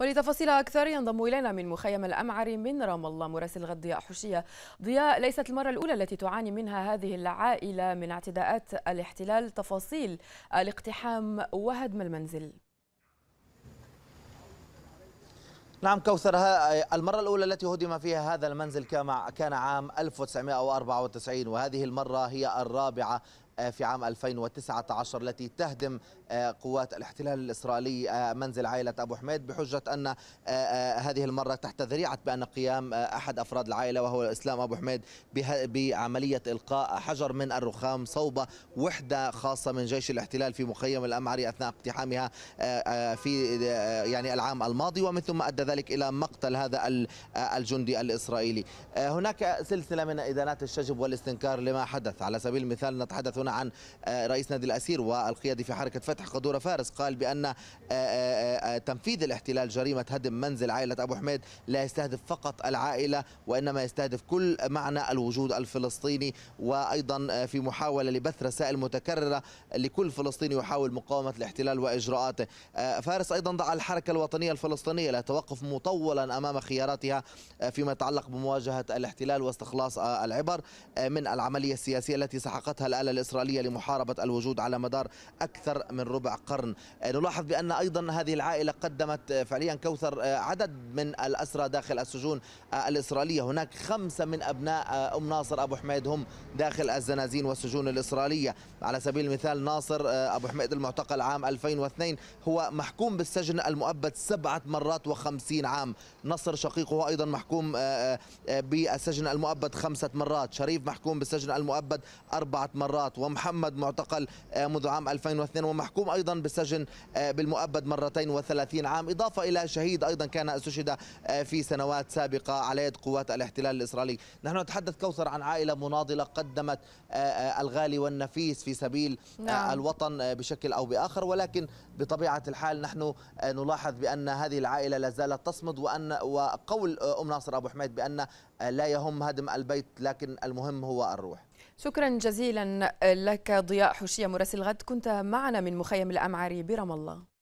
ولتفاصيل أكثر ينضم إلينا من مخيم الأمعري من رام الله مراسل غد ضياء حشية ضياء ليست المرة الأولى التي تعاني منها هذه العائلة من اعتداءات الاحتلال تفاصيل الاقتحام وهدم المنزل نعم كوثر المرة الأولى التي هدم فيها هذا المنزل كان عام 1994 وهذه المرة هي الرابعة آه، في عام 2019 التي تهدم آه، قوات الاحتلال الإسرائيلي آه، منزل عائلة أبو حميد بحجة أن هذه المرة تحت ذريعة بأن قيام أحد أفراد العائلة وهو إسلام أبو حميد بعملية إلقاء حجر من الرخام صوب وحدة خاصة من جيش الاحتلال في مخيم الأمعري أثناء اقتحامها في يعني العام الماضي ومن ثم أدى ذلك إلى مقتل هذا الجندي الإسرائيلي هناك سلسلة من إدانات الشجب والاستنكار لما حدث على سبيل المثال نتحدث يتحدثون عن آه، رئيس نادي الأسير والقيادي في حركة فتح قدورة فارس قال بأن آه، آه، تنفيذ الاحتلال جريمة هدم منزل عائلة أبو حميد لا يستهدف فقط العائلة وإنما يستهدف كل معنى الوجود الفلسطيني وأيضا في محاولة لبث رسائل متكررة لكل فلسطيني يحاول مقاومة الاحتلال وإجراءاته فارس أيضا ضع الحركة الوطنية الفلسطينية لا توقف مطولا أمام خياراتها فيما يتعلق بمواجهة الاحتلال واستخلاص العبر من العملية السياسية التي سحقتها الآلة الإسرائيلية الإسرائيلية لمحاربة الوجود على مدار أكثر من ربع قرن آه، نلاحظ بأن أيضا هذه العائلة قدمت آه، فعليا كوثر آه، عدد من الأسرى داخل السجون الإسرائيلية هناك خمسة من أبناء أم ناصر أبو حميد هم داخل الزنازين والسجون الإسرائيلية على سبيل المثال ناصر أبو حميد المعتقل عام 2002 هو محكوم بالسجن المؤبد سبعة مرات وخمسين عام نصر شقيقه أيضا محكوم بالسجن المؤبد خمسة مرات شريف محكوم بالسجن المؤبد أربعة مرات ومحمد معتقل آه، منذ عام 2002 ومحكوم أيضا بالسجن آه، بالمؤبد مرتين وثلاثين عام إضافة إلى شهيد أيضا كان استشهد آه، في سنوات سابقة على يد قوات الاحتلال الإسرائيلي نحن نتحدث كوثر عن عائلة مناضلة قدمت الغالي والنفيس في سبيل نعم. الوطن بشكل أو بآخر ولكن بطبيعة الحال نحن نلاحظ بأن هذه العائلة لا زالت تصمد وأن وقول أم ناصر أبو حميد بأن لا يهم هدم البيت لكن المهم هو الروح شكرا جزيلا لك ضياء حوشية مراسل غد كنت معنا من مخيم الأمعري برام الله